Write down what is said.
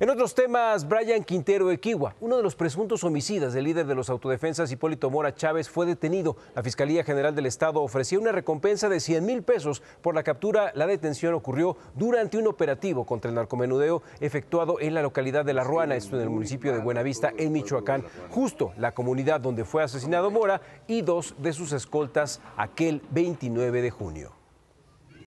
En otros temas, Brian Quintero Equiwa, uno de los presuntos homicidas del líder de los autodefensas Hipólito Mora Chávez, fue detenido. La Fiscalía General del Estado ofrecía una recompensa de 100 mil pesos por la captura. La detención ocurrió durante un operativo contra el narcomenudeo efectuado en la localidad de La Ruana, esto en el municipio de Buenavista, en Michoacán, justo la comunidad donde fue asesinado Mora y dos de sus escoltas aquel 29 de junio.